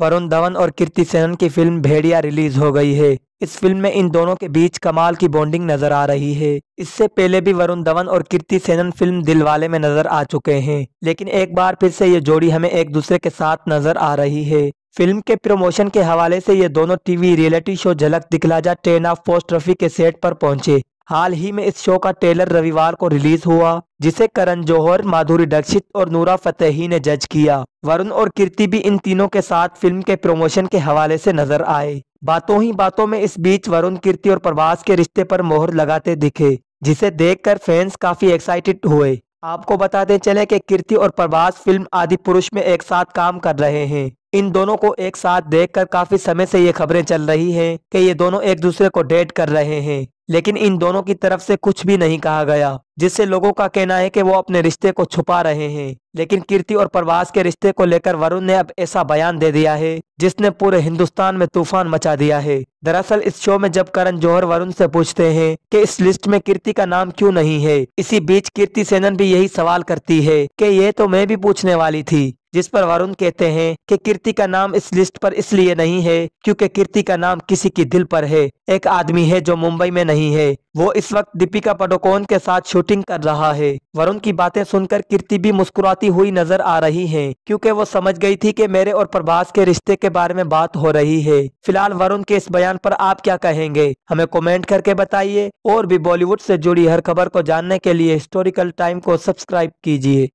वरुण धवन और कीर्ति सेनन की फिल्म भेड़िया रिलीज हो गई है इस फिल्म में इन दोनों के बीच कमाल की बॉन्डिंग नजर आ रही है इससे पहले भी वरुण धवन और कीर्ति सेनन फिल्म दिलवाले में नजर आ चुके हैं लेकिन एक बार फिर से ये जोड़ी हमें एक दूसरे के साथ नजर आ रही है फिल्म के प्रमोशन के हवाले से ये दोनों टीवी रियलिटी शो झलक जा ट्रेन ऑफ पोस्ट ट्रॉफी के सेट पर पहुंचे हाल ही में इस शो का ट्रेलर रविवार को रिलीज हुआ जिसे करण जौहर माधुरी दक्षित और नूरा फतेही ने जज किया वरुण और कीर्ति भी इन तीनों के साथ फिल्म के प्रमोशन के हवाले से नजर आए बातों ही बातों में इस बीच वरुण कीर्ति और प्रभास के रिश्ते पर मोहर लगाते दिखे जिसे देखकर फैंस काफी एक्साइटेड हुए आपको बताते चले कि कीर्ति और प्रभास फिल्म आदि पुरुष में एक साथ काम कर रहे हैं इन दोनों को एक साथ देखकर काफी समय से ये खबरें चल रही हैं कि ये दोनों एक दूसरे को डेट कर रहे हैं लेकिन इन दोनों की तरफ से कुछ भी नहीं कहा गया जिससे लोगों का कहना है कि वो अपने रिश्ते को छुपा रहे हैं लेकिन कीर्ति और प्रवास के रिश्ते को लेकर वरुण ने अब ऐसा बयान दे दिया है जिसने पूरे हिंदुस्तान में तूफान मचा दिया है दरअसल इस शो में जब करण जौहर वरुण से पूछते हैं कि इस लिस्ट में कीर्ति का नाम क्यों नहीं है इसी बीच कीर्ति सेनन भी यही सवाल करती है कि ये तो मैं भी पूछने वाली थी जिस पर वरुण कहते हैं कि कीर्ति का नाम इस लिस्ट पर इसलिए नहीं है क्योंकि कीर्ति का नाम किसी की दिल पर है एक आदमी है जो मुंबई में नहीं है वो इस वक्त दीपिका पडोकोन के साथ शूटिंग शूटिंग कर रहा है वरुण की बातें सुनकर कीर्ति भी मुस्कुराती हुई नजर आ रही है क्योंकि वो समझ गई थी कि मेरे और प्रभास के रिश्ते के बारे में बात हो रही है फिलहाल वरुण के इस बयान पर आप क्या कहेंगे हमें कमेंट करके बताइए और भी बॉलीवुड से जुड़ी हर खबर को जानने के लिए हिस्टोरिकल टाइम को सब्सक्राइब कीजिए